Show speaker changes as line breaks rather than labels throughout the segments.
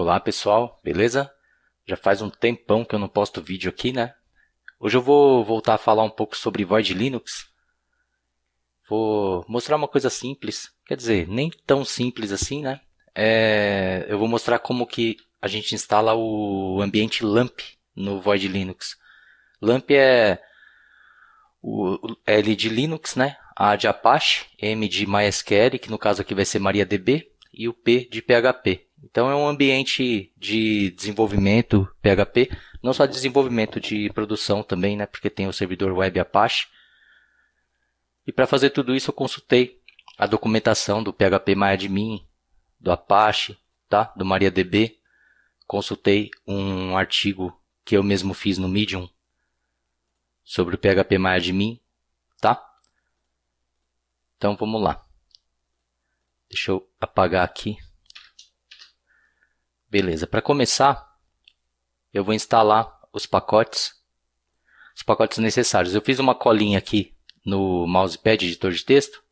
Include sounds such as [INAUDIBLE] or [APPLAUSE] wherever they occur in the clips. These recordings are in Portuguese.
Olá pessoal, beleza? Já faz um tempão que eu não posto vídeo aqui, né? Hoje eu vou voltar a falar um pouco sobre Void Linux. Vou mostrar uma coisa simples, quer dizer, nem tão simples assim, né? É... eu vou mostrar como que a gente instala o ambiente LAMP no Void Linux. LAMP é o L de Linux, né? A de Apache, M de MySQL, que no caso aqui vai ser MariaDB, e o P de PHP. Então é um ambiente de desenvolvimento PHP, não só desenvolvimento de produção também, né, porque tem o servidor web Apache. E para fazer tudo isso eu consultei a documentação do PHP MyAdmin, do Apache, tá? do MariaDB. Consultei um artigo que eu mesmo fiz no Medium sobre o PHP MyAdmin, tá? Então vamos lá. Deixa eu apagar aqui. Beleza, para começar, eu vou instalar os pacotes, os pacotes necessários. Eu fiz uma colinha aqui no mousepad, editor de texto,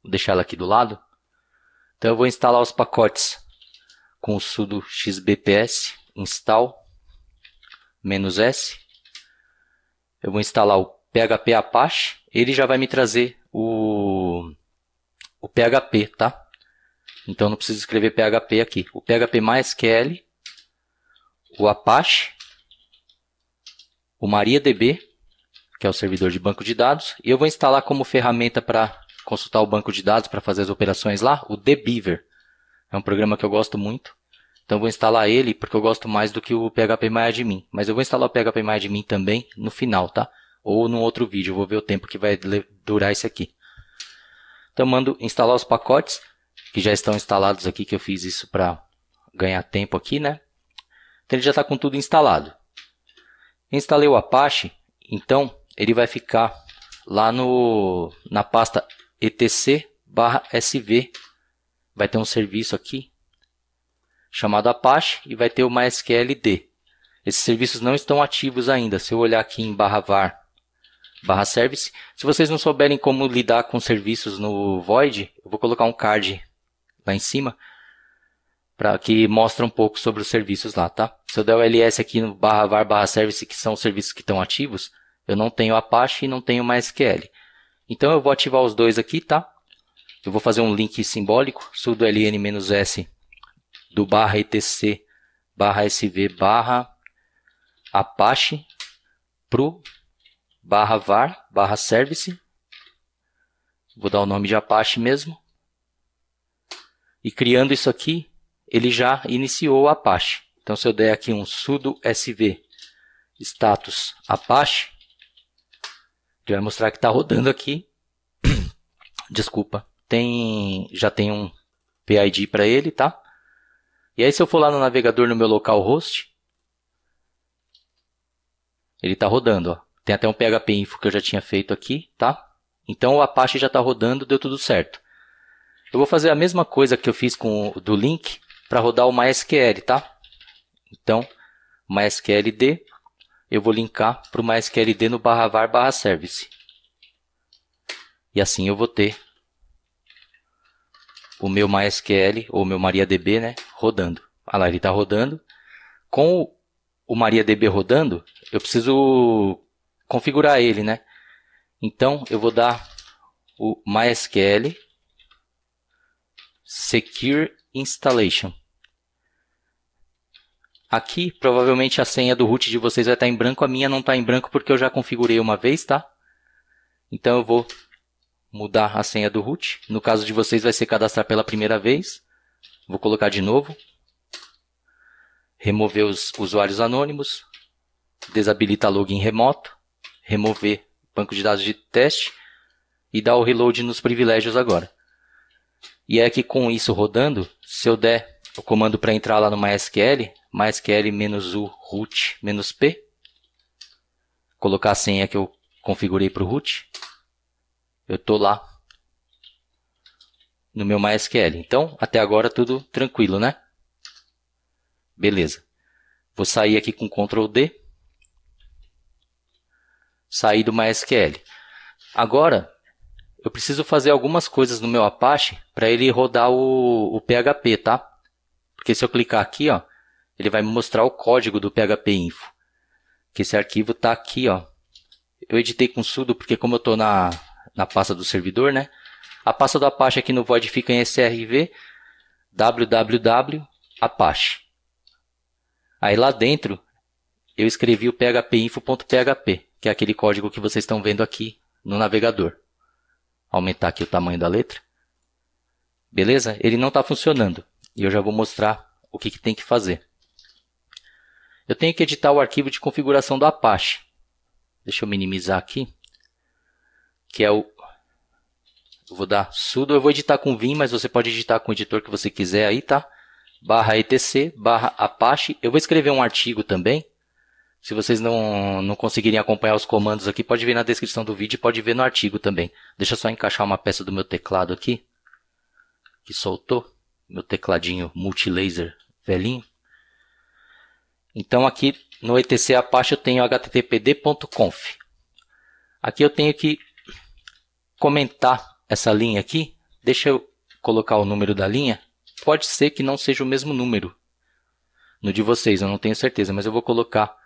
vou deixar ela aqui do lado. Então eu vou instalar os pacotes com o sudo xbps install "-s". Eu vou instalar o PHP Apache, ele já vai me trazer o, o PHP, tá? Então não preciso escrever PHP aqui. O PHP MySQL, o Apache, o MariaDB, que é o servidor de banco de dados, e eu vou instalar como ferramenta para consultar o banco de dados para fazer as operações lá, o Debeaver. É um programa que eu gosto muito. Então eu vou instalar ele porque eu gosto mais do que o PHP MyAdmin. Mas eu vou instalar o PHP MyAdmin também no final, tá? Ou num outro vídeo, eu vou ver o tempo que vai durar esse aqui. Então eu mando instalar os pacotes que já estão instalados aqui, que eu fiz isso para ganhar tempo aqui, né? Então ele já está com tudo instalado. Instalei o Apache, então ele vai ficar lá no, na pasta etc/sv. Vai ter um serviço aqui chamado Apache e vai ter o MySQLD. Esses serviços não estão ativos ainda. Se eu olhar aqui em barra var barra service, se vocês não souberem como lidar com serviços no Void, eu vou colocar um card lá em cima, para que mostra um pouco sobre os serviços lá, tá? Se eu der o ls aqui no barra var barra service, que são os serviços que estão ativos, eu não tenho Apache e não tenho MySQL. Então eu vou ativar os dois aqui, tá? Eu vou fazer um link simbólico, sudo ln-s do barra etc barra sv barra apache pro barra var barra service. Vou dar o nome de apache mesmo. E criando isso aqui, ele já iniciou o Apache. Então, se eu der aqui um sudo sv status Apache, ele vai mostrar que está rodando aqui. [COUGHS] Desculpa. Tem, já tem um PID para ele, tá? E aí, se eu for lá no navegador no meu localhost, ele está rodando. Ó. Tem até um PHP info que eu já tinha feito aqui, tá? Então, o Apache já está rodando, deu tudo certo. Eu vou fazer a mesma coisa que eu fiz com do link para rodar o MySQL, tá? Então, MySQLD, eu vou linkar para o MySQLD no barra var barra service. E assim eu vou ter o meu MySQL, ou meu MariaDB, né, rodando. Olha ah lá, ele está rodando. Com o MariaDB rodando, eu preciso configurar ele, né? Então, eu vou dar o MySQL secure installation. Aqui, provavelmente a senha do root de vocês vai estar tá em branco, a minha não está em branco porque eu já configurei uma vez, tá? Então eu vou mudar a senha do root. No caso de vocês vai ser cadastrar pela primeira vez. Vou colocar de novo. Remover os usuários anônimos. Desabilitar login remoto. Remover banco de dados de teste. E dar o reload nos privilégios agora. E é que com isso rodando, se eu der o comando para entrar lá no MySQL, mysql-u root-p, colocar a senha que eu configurei para o root, eu estou lá no meu MySQL. Então, até agora tudo tranquilo, né? Beleza. Vou sair aqui com Ctrl D. Sair do MySQL. Agora, eu preciso fazer algumas coisas no meu Apache para ele rodar o, o PHP, tá? Porque se eu clicar aqui, ó, ele vai me mostrar o código do PHP info. Que esse arquivo tá aqui, ó. Eu editei com sudo porque como eu tô na, na pasta do servidor, né? A pasta do Apache aqui no void fica em srv www apache. Aí lá dentro eu escrevi o phpinfo.php, que é aquele código que vocês estão vendo aqui no navegador aumentar aqui o tamanho da letra. Beleza? Ele não está funcionando. E eu já vou mostrar o que, que tem que fazer. Eu tenho que editar o arquivo de configuração do Apache. Deixa eu minimizar aqui. Que é o... Eu vou dar sudo. Eu vou editar com Vim, mas você pode editar com o editor que você quiser aí, tá? Barra etc, barra Apache. Eu vou escrever um artigo também se vocês não, não conseguirem acompanhar os comandos aqui, pode ver na descrição do vídeo e pode ver no artigo também. Deixa eu só encaixar uma peça do meu teclado aqui, que soltou. Meu tecladinho multilaser velhinho. Então aqui no etc Apache eu tenho httpd.conf. Aqui eu tenho que comentar essa linha aqui. Deixa eu colocar o número da linha. Pode ser que não seja o mesmo número no de vocês, eu não tenho certeza, mas eu vou colocar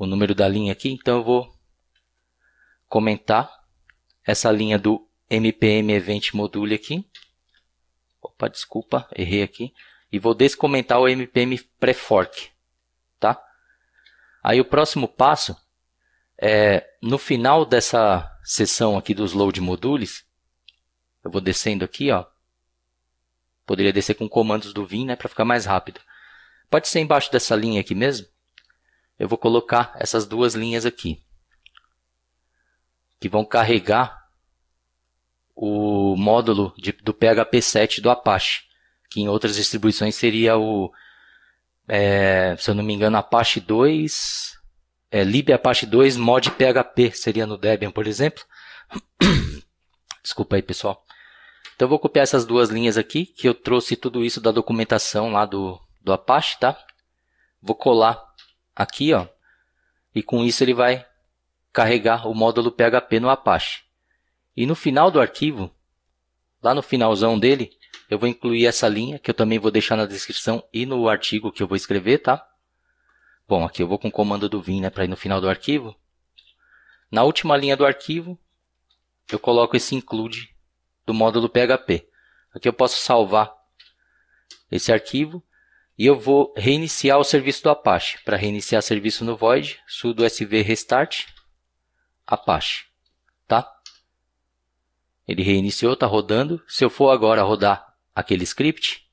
o número da linha aqui, então eu vou comentar essa linha do mpm event module aqui. Opa, desculpa, errei aqui. E vou descomentar o mpm prefork, tá? Aí o próximo passo é, no final dessa sessão aqui dos load modules, eu vou descendo aqui, ó. Poderia descer com comandos do vim, né, para ficar mais rápido. Pode ser embaixo dessa linha aqui mesmo eu vou colocar essas duas linhas aqui, que vão carregar o módulo de, do PHP 7 do Apache, que em outras distribuições seria o, é, se eu não me engano, Apache 2, é, libapache 2 mod PHP, seria no Debian, por exemplo. [COUGHS] Desculpa aí, pessoal. Então eu vou copiar essas duas linhas aqui, que eu trouxe tudo isso da documentação lá do, do Apache, tá? Vou colar aqui, ó, e com isso ele vai carregar o módulo PHP no Apache. E no final do arquivo, lá no finalzão dele, eu vou incluir essa linha que eu também vou deixar na descrição e no artigo que eu vou escrever, tá? Bom, aqui eu vou com o comando do vim, né, para ir no final do arquivo. Na última linha do arquivo, eu coloco esse include do módulo PHP. Aqui eu posso salvar esse arquivo e eu vou reiniciar o serviço do Apache. Para reiniciar serviço no Void, sudo sv restart Apache. Tá? Ele reiniciou, está rodando. Se eu for agora rodar aquele script...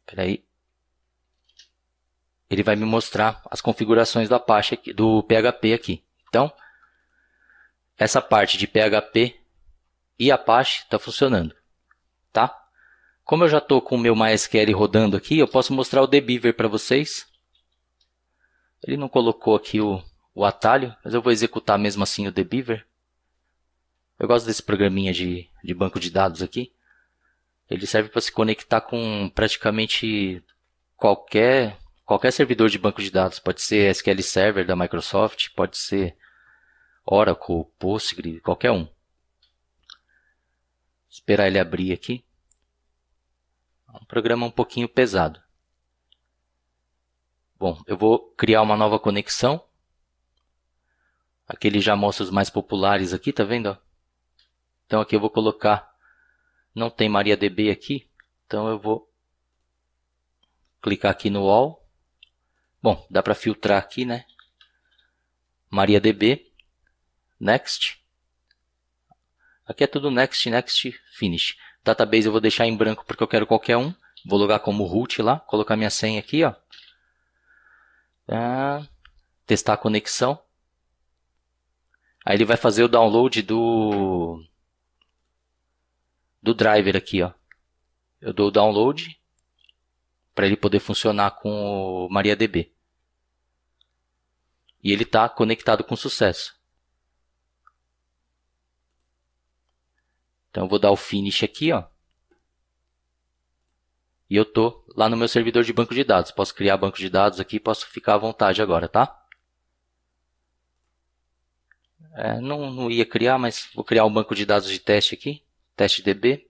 Espera aí. Ele vai me mostrar as configurações do Apache, aqui, do PHP aqui. Então, essa parte de PHP e Apache está funcionando, tá? Como eu já estou com o meu MySQL rodando aqui, eu posso mostrar o dbeaver para vocês. Ele não colocou aqui o, o atalho, mas eu vou executar mesmo assim o dbeaver. Eu gosto desse programinha de, de banco de dados aqui. Ele serve para se conectar com praticamente qualquer, qualquer servidor de banco de dados. Pode ser SQL Server da Microsoft, pode ser Oracle, Postgre, qualquer um. esperar ele abrir aqui um programa um pouquinho pesado. Bom, eu vou criar uma nova conexão. Aqui ele já mostra os mais populares aqui, tá vendo? Então aqui eu vou colocar, não tem MariaDB aqui, então eu vou clicar aqui no All. Bom, dá para filtrar aqui, né? MariaDB, Next. Aqui é tudo Next, Next, Finish. Database eu vou deixar em branco porque eu quero qualquer um. Vou logar como root lá, colocar minha senha aqui, ó. Tá. testar a conexão. Aí ele vai fazer o download do do driver aqui, ó. Eu dou o download para ele poder funcionar com o MariaDB. E ele está conectado com sucesso. Então eu vou dar o finish aqui, ó. E eu tô lá no meu servidor de banco de dados. Posso criar banco de dados aqui, posso ficar à vontade agora, tá? É, não, não ia criar, mas vou criar um banco de dados de teste aqui. Teste DB.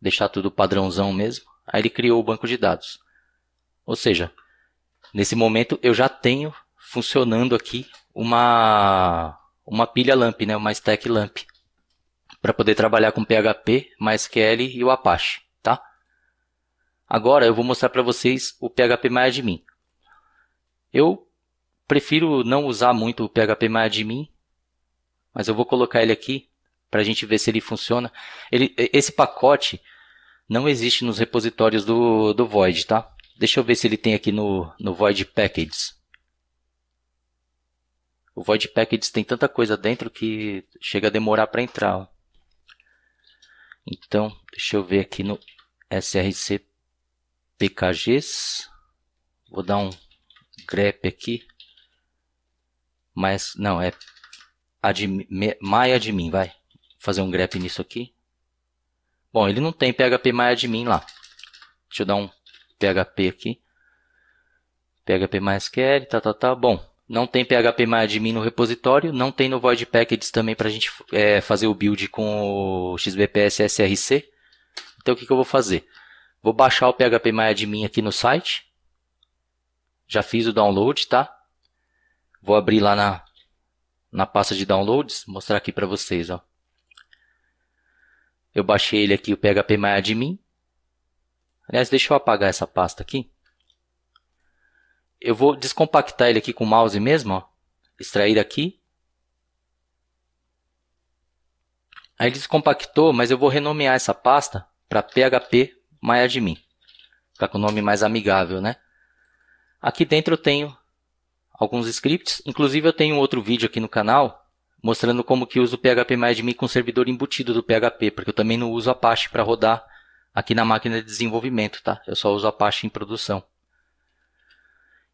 Deixar tudo padrãozão mesmo. Aí ele criou o banco de dados. Ou seja, nesse momento eu já tenho funcionando aqui uma, uma pilha LAMP, né? uma stack LAMP para poder trabalhar com PHP, MySQL e o Apache, tá? Agora eu vou mostrar para vocês o PHP MyAdmin. Eu prefiro não usar muito o PHP MyAdmin, mas eu vou colocar ele aqui para a gente ver se ele funciona. Ele, esse pacote não existe nos repositórios do, do Void, tá? Deixa eu ver se ele tem aqui no, no Void Packages. O Void Packages tem tanta coisa dentro que chega a demorar para entrar. Então, deixa eu ver aqui no src pkgs. Vou dar um grep aqui. Mas não, é myadmin, vai. Fazer um grep nisso aqui. Bom, ele não tem php myadmin lá. Deixa eu dar um php aqui. PHP MySQL, tá, tá, tá. Bom, não tem PHP MyAdmin no repositório, não tem no Void Packages também para a gente é, fazer o build com o XBPS SRC. Então o que, que eu vou fazer? Vou baixar o PHP MyAdmin aqui no site. Já fiz o download, tá? Vou abrir lá na, na pasta de downloads, mostrar aqui para vocês, ó. Eu baixei ele aqui, o PHP MyAdmin. Aliás, deixa eu apagar essa pasta aqui. Eu vou descompactar ele aqui com o mouse mesmo, ó. Extrair aqui. Aí ele descompactou, mas eu vou renomear essa pasta para PHP MyAdmin. Ficar tá com o nome mais amigável, né? Aqui dentro eu tenho alguns scripts. Inclusive eu tenho outro vídeo aqui no canal mostrando como que uso o PHP MyAdmin com o servidor embutido do PHP, porque eu também não uso Apache para rodar aqui na máquina de desenvolvimento, tá? Eu só uso Apache em produção.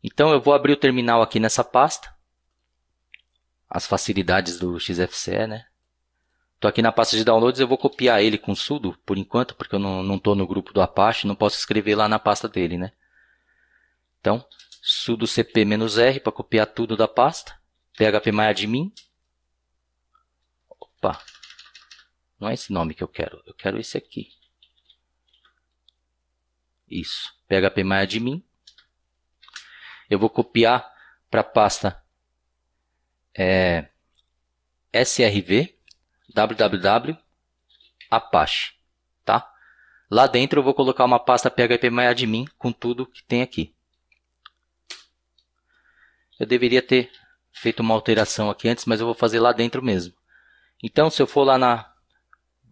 Então eu vou abrir o terminal aqui nessa pasta. As facilidades do XFCE, né? Estou aqui na pasta de downloads, eu vou copiar ele com sudo, por enquanto, porque eu não estou no grupo do Apache, não posso escrever lá na pasta dele, né? Então, sudo cp-r para copiar tudo da pasta, phpMyAdmin. Opa, não é esse nome que eu quero, eu quero esse aqui. Isso, phpMyAdmin eu vou copiar para a pasta é, srv www apache, tá? Lá dentro eu vou colocar uma pasta phpMyAdmin com tudo que tem aqui. Eu deveria ter feito uma alteração aqui antes, mas eu vou fazer lá dentro mesmo. Então, se eu for lá na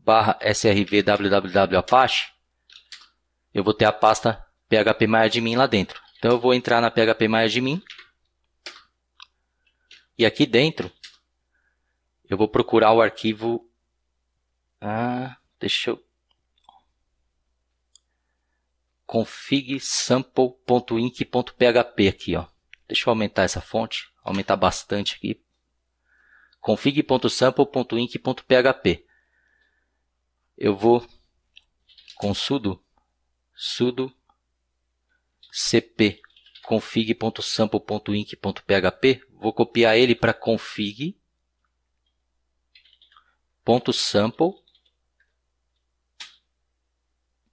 barra srv www apache, eu vou ter a pasta phpMyAdmin lá dentro. Então eu vou entrar na PHP MyAdmin. E aqui dentro, eu vou procurar o arquivo... Ah, deixa eu... sample.inc.php aqui, ó. Deixa eu aumentar essa fonte, aumentar bastante aqui. config.sample.inc.php Eu vou com sudo, sudo cp config.sample.inc.php, vou copiar ele para config.sample.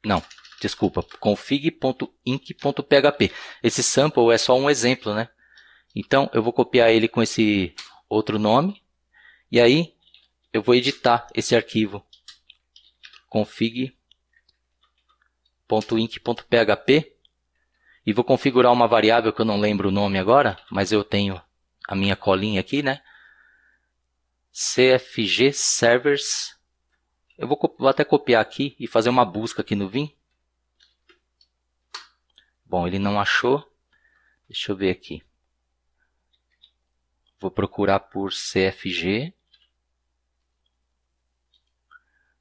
Não, desculpa, config.inc.php. Esse sample é só um exemplo, né? Então eu vou copiar ele com esse outro nome e aí eu vou editar esse arquivo config.inc.php e vou configurar uma variável que eu não lembro o nome agora, mas eu tenho a minha colinha aqui, né? CFG servers. Eu vou, vou até copiar aqui e fazer uma busca aqui no Vim. Bom, ele não achou. Deixa eu ver aqui. Vou procurar por CFG.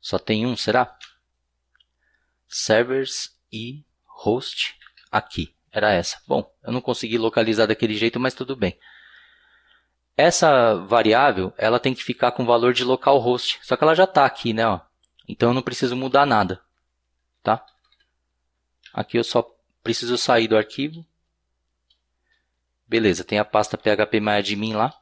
Só tem um, será? Servers e host aqui. Era essa. Bom, eu não consegui localizar daquele jeito, mas tudo bem. Essa variável, ela tem que ficar com o valor de localhost. Só que ela já está aqui, né? Ó. Então eu não preciso mudar nada, tá? Aqui eu só preciso sair do arquivo. Beleza, tem a pasta phpMyAdmin lá.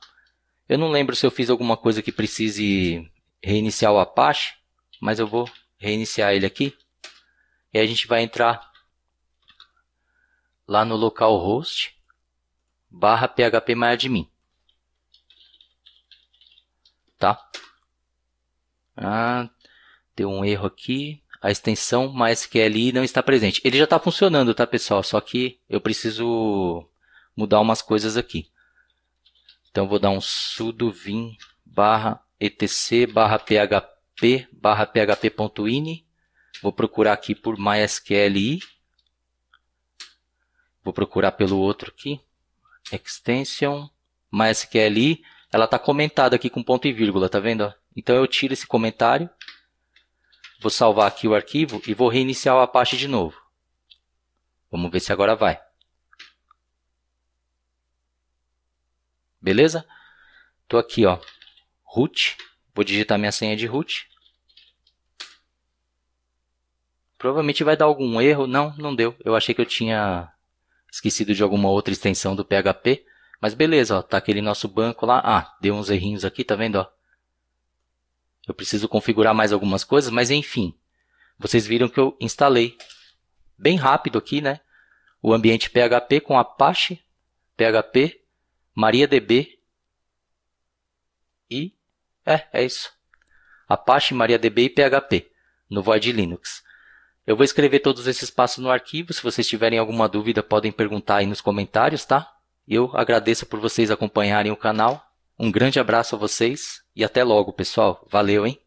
Eu não lembro se eu fiz alguma coisa que precise reiniciar o Apache, mas eu vou reiniciar ele aqui. E a gente vai entrar lá no localhost barra phpMyAdmin. Tá? Ah, deu um erro aqui. A extensão MySQLi é não está presente. Ele já está funcionando, tá, pessoal? Só que eu preciso mudar umas coisas aqui. Então, vou dar um sudo vim barra etc barra php barra php.ini. Vou procurar aqui por MySQLi Vou procurar pelo outro aqui. Extension MySQLi. Ela está comentada aqui com ponto e vírgula, tá vendo? Então eu tiro esse comentário. Vou salvar aqui o arquivo e vou reiniciar o Apache de novo. Vamos ver se agora vai. Beleza? Estou aqui, ó, root. Vou digitar minha senha de root. Provavelmente vai dar algum erro. Não, não deu. Eu achei que eu tinha esquecido de alguma outra extensão do PHP. Mas beleza, ó, tá aquele nosso banco lá. Ah, deu uns errinhos aqui, tá vendo? Ó? Eu preciso configurar mais algumas coisas, mas enfim. Vocês viram que eu instalei bem rápido aqui, né? O ambiente PHP com Apache, PHP, MariaDB e é, é isso. Apache, MariaDB e PHP no Void Linux. Eu vou escrever todos esses passos no arquivo. Se vocês tiverem alguma dúvida, podem perguntar aí nos comentários, tá? Eu agradeço por vocês acompanharem o canal. Um grande abraço a vocês e até logo, pessoal. Valeu, hein?